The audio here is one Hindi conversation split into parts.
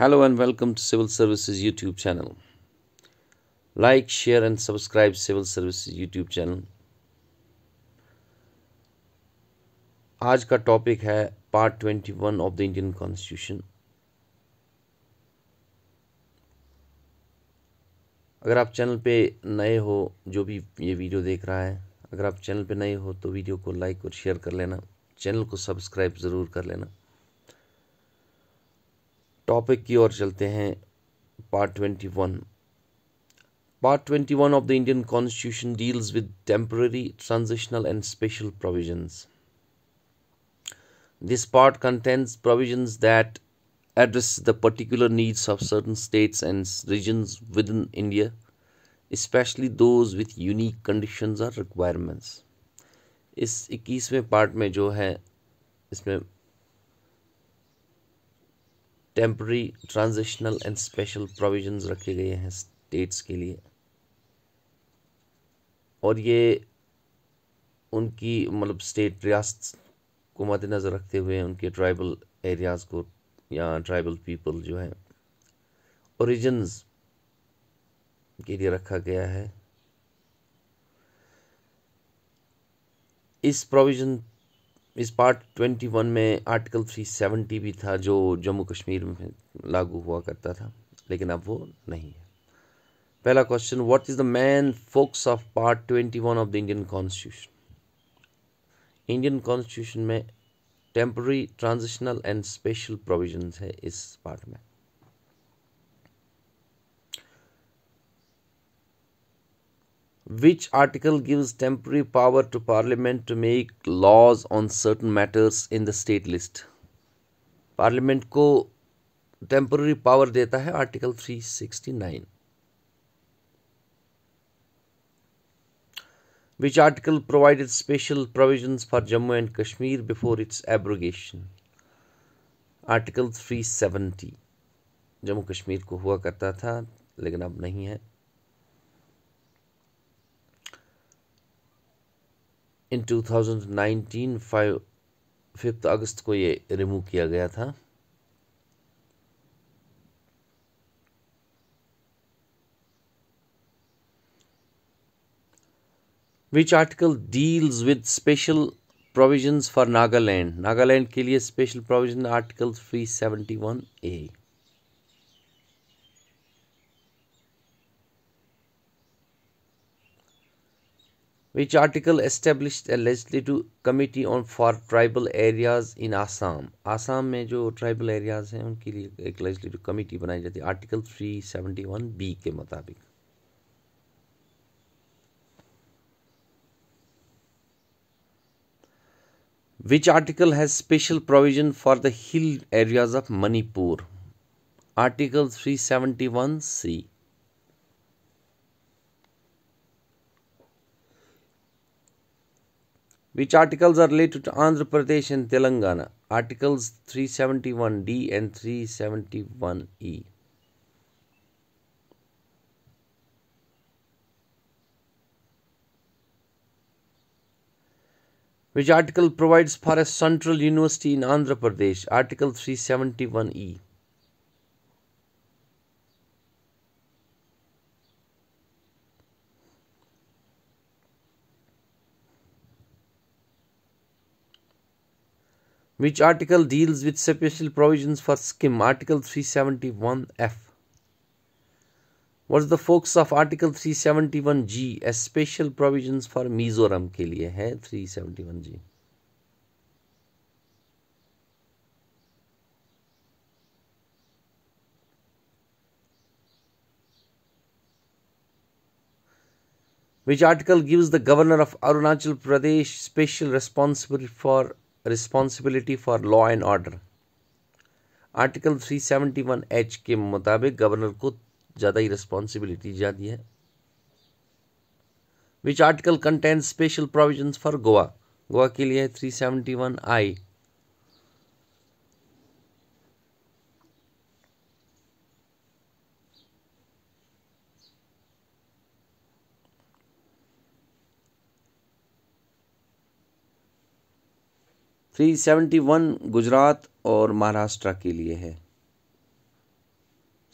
Hello and welcome to Civil Services YouTube channel. Like, share and subscribe Civil Services YouTube channel. आज का टॉपिक है part 21 of the Indian constitution अगर आप चैनल पे नए हो जो भी ये वीडियो देख रहा है अगर आप चैनल पे नए हो तो वीडियो को लाइक और शेयर कर लेना चैनल को सब्सक्राइब ज़रूर कर लेना टॉपिक की ओर चलते हैं part twenty one part twenty one of the Indian constitution deals with temporary transitional and special provisions this part contents provisions that address the particular needs of certain states and region within India especially those with unique condition or requirements इस इक्कीसवें पार्ट में जो है इसमें temporary transitional and special provisions रखे गए हैं स्टेट्स के लिए और ये उनकी मतलब स्टेट रियासत को मद्देनज़र रखते हुए उनके ट्राइबल एरियाज़ को या ट्राइबल पीपल जो हैं ओरिजिनस के लिए रखा गया है इस प्रोविज़न इस पार्ट ट्वेंटी वन में आर्टिकल थ्री सेवेंटी भी था जो जम्मू कश्मीर में लागू हुआ करता था लेकिन अब वो नहीं है पहला question what is the main focus of part twenty one of the Indian constitution Indian constitution में temporary transitional and special provisions है इस पार्ट में which article gives temporary power to parliament to make laws on certain matters in the state list parliament ko temporary power deta hai article 369 which article provided special provisions for Jammu and Kashmir before its abrogation article 370 jammu kashmir ko hua karta tha lekin ab nahi hai 370 in 2019 five fifth अगस्त को ये रिमूव किया गया था which article deals with special provisions for Nagaland Nagaland के लिए special provision article 371 A which article established a legislative committee on for tribal areas in Assam. Assam mein jo tribal areas hain unke liye ek legislative committee banayi jati article 371 b ke mutabik Which article has special provision for the hill areas of Manipur? Article 371 C. Which articles are related to Andhra Pradesh and Telangana? Articles 371D and 371E. Which article provides for a central university in Andhra Pradesh? Article 371E. Which article deals with special provisions for scheme? Article 371F. What's the focus of Article 371G? As special provisions for Mizoram के लिए है 371G. which article gives the governor of Arunachal Pradesh special responsibility for responsibility for law and order article 371 H के मुताबिक गवर्नर को ज़्यादा ही रिस्पॉन्सिबिलिटी जाती है which article content special provision for Goa Goa के लिए three seventy one I three seventy one Gujarat और महाराष्ट्र के लिए है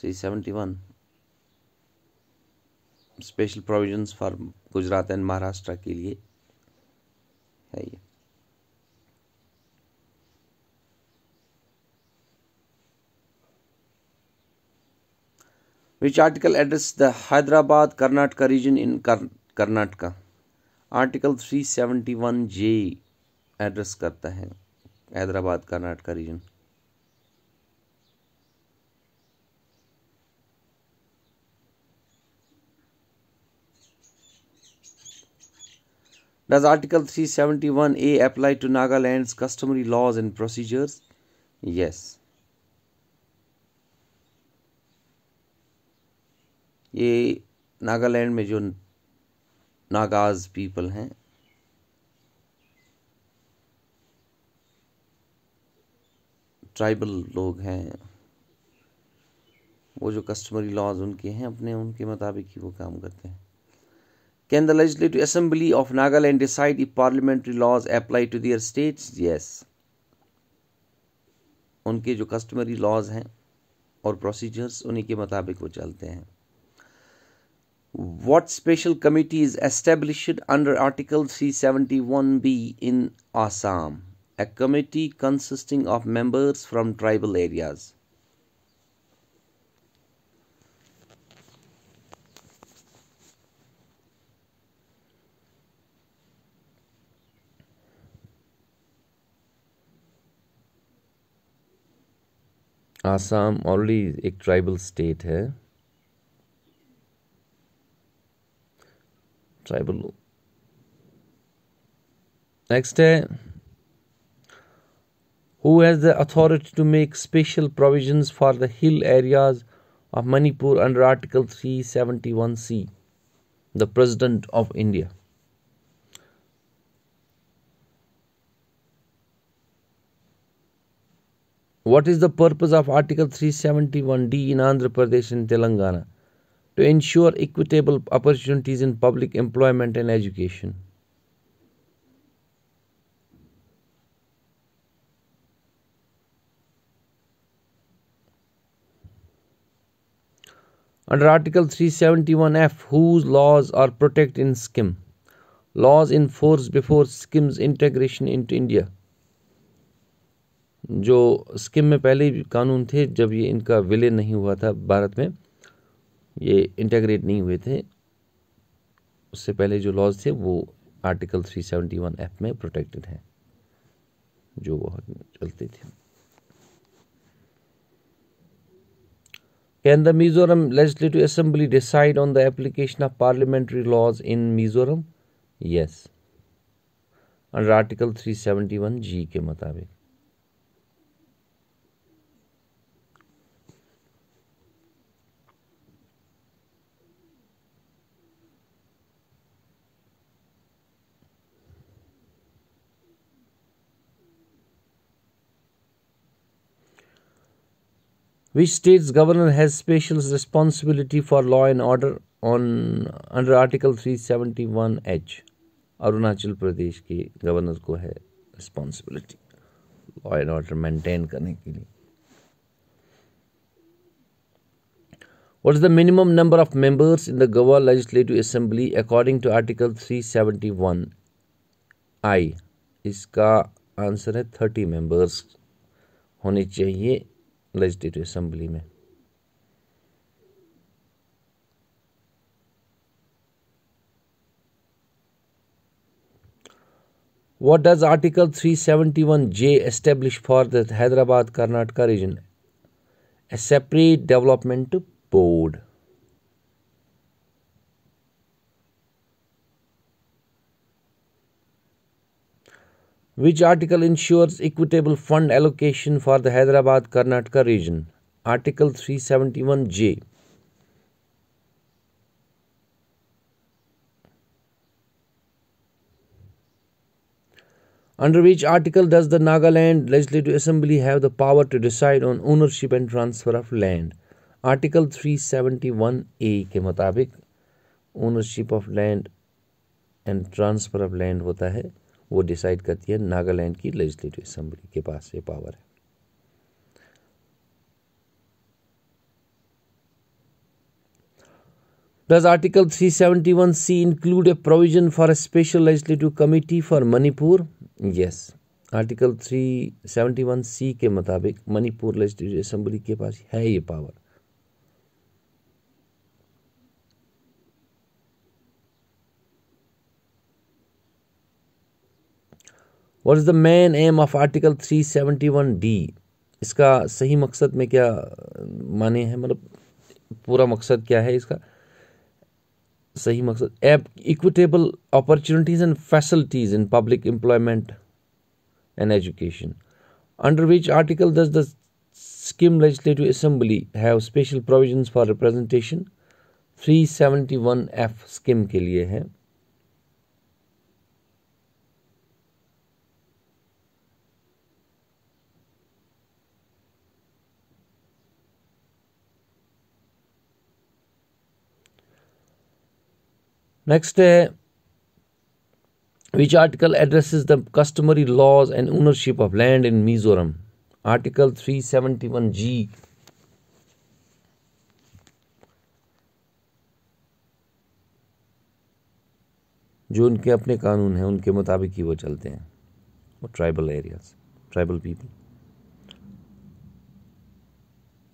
three seventy one special provisions for Gujarat and Maharashtra के लिए है ये which article address the Hyderabad Karnataka region in Karnataka article three seventy one J address करता है Hyderabad Karnataka region does article three seventy one A apply to Nagaland customary laws and procedures yes ये नागालैंड में जो नागाज पीपल हैं ट्राइबल लोग हैं वो जो कस्टमरी लॉज उनके हैं अपने उनके मुताबिक ही वो काम करते हैं can the legislative assembly of Nagaland decide if parliamentary laws apply to their states yes उनके जो कस्टमरी लॉज हैं और प्रोसीजर्स उन्हीं के मुताबिक वो चलते हैं what special committee is establish under article three seventy one B in Assam a committee consisting of members from tribal areas. Assam already एक ट्राइबल स्टेट है ट्राइबल नेक्स्ट है who has the authority to make special provisions for the hill areas of Manipur under Article 371C? The President of India. What is the purpose of Article 371D in Andhra Pradesh and Telangana? To ensure equitable opportunities in public employment and education. Under Article 371F, whose laws are protected in scheme? Laws in force before scheme's integration into India. जो स्किम में पहले कानून थे जब ये इनका विलय नहीं हुआ था भारत में ये इंटेग्रेट नहीं हुए थे उससे पहले जो लॉज थे वो आर्टिकल 371 एफ में प्रोटेक्टेड हैं जो बहुत चलते थे Can the Mizoram Legislative Assembly decide on the application of parliamentary laws in Mizoram? Yes. Under Article 371 G के मुताबिक which states governor has special responsibility for law and order on under article 371h Arunachal प्रदेश के गवर्नर को है responsibility law and order maintain करने के लिए What is the minimum number of members in the Goa Legislative Assembly according to Article 371? I. इसका आंसर है 30 members होने चाहिए लेजिस्लेटिव असम्बली में what does article three seventy one J establish for Hyderabad Karnataka region a separate development board Which article ensures equitable fund allocation for the Hyderabad Karnataka region? Article 371J. Under which article does the Nagaland Legislative Assembly have the power to decide on ownership and transfer of land? Article 371A के मुताबिक ownership of land and transfer of land होता है वो डिसाइड करती है नागालैंड की लेजिस्लेटिव असम्बली के पास ये पावर है Does Article 371C include a provision for a special legislative committee for Manipur? Yes. Article 371C के मुताबिक मणिपुर लेजिस्लेटिव असम्बली के पास है ये power what is the main aim of article three one D इसका सही मकसद में क्या माने हैं मतलब पूरा मकसद क्या है इसका सही मकसद equitable opportunities and facilities in public employment and education under this the Sikkim legislative assembly have special provision for representation three seventy one F Sikkim के लिए है Next, uh, which article addresses the customary laws and ownership of land in Mizoram? Article 371G. जो उनके अपने कानून हैं उनके मुताबिक ही वो चलते हैं वो ट्राइबल एरियाज ट्राइबल पीपल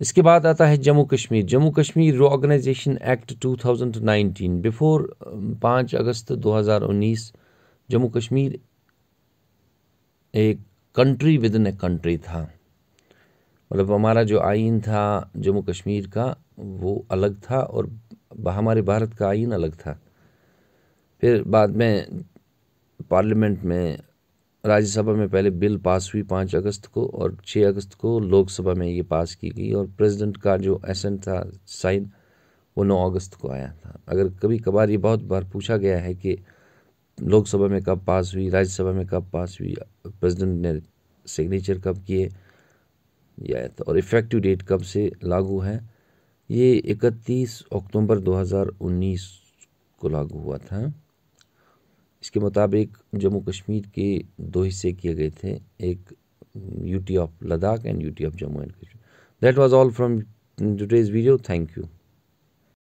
इसके बाद आता है Jammu Kashmir Jammu Kashmir reorganisation act 2019 before पाँच अगस्त 2019 जम्मू कश्मीर एक country within a country था मतलब हमारा जो आइन था जम्मू कश्मीर का वो अलग था और हमारे भारत का आइन अलग था फिर बाद में पार्लियामेंट में राज्यसभा में पहले बिल पास हुई पाँच अगस्त को और छः अगस्त को लोकसभा में ये पास की गई और प्रेसिडेंट का जो एसेंट था साइन वो नौ अगस्त को आया था अगर कभी कभार ये बहुत बार पूछा गया है कि लोकसभा में कब पास हुई राज्यसभा में कब पास हुई प्रेसिडेंट ने सिग्नेचर कब किए या था और इफ़ेक्टिव डेट कब से लागू है ये इकतीस अक्टूबर 2019 को लागू हुआ था इसके मुताबिक जम्मू कश्मीर के दो हिस्से किए गए थे एक UT of Ladakh and UT of Jammu and Kashmir that was all from today's video thank you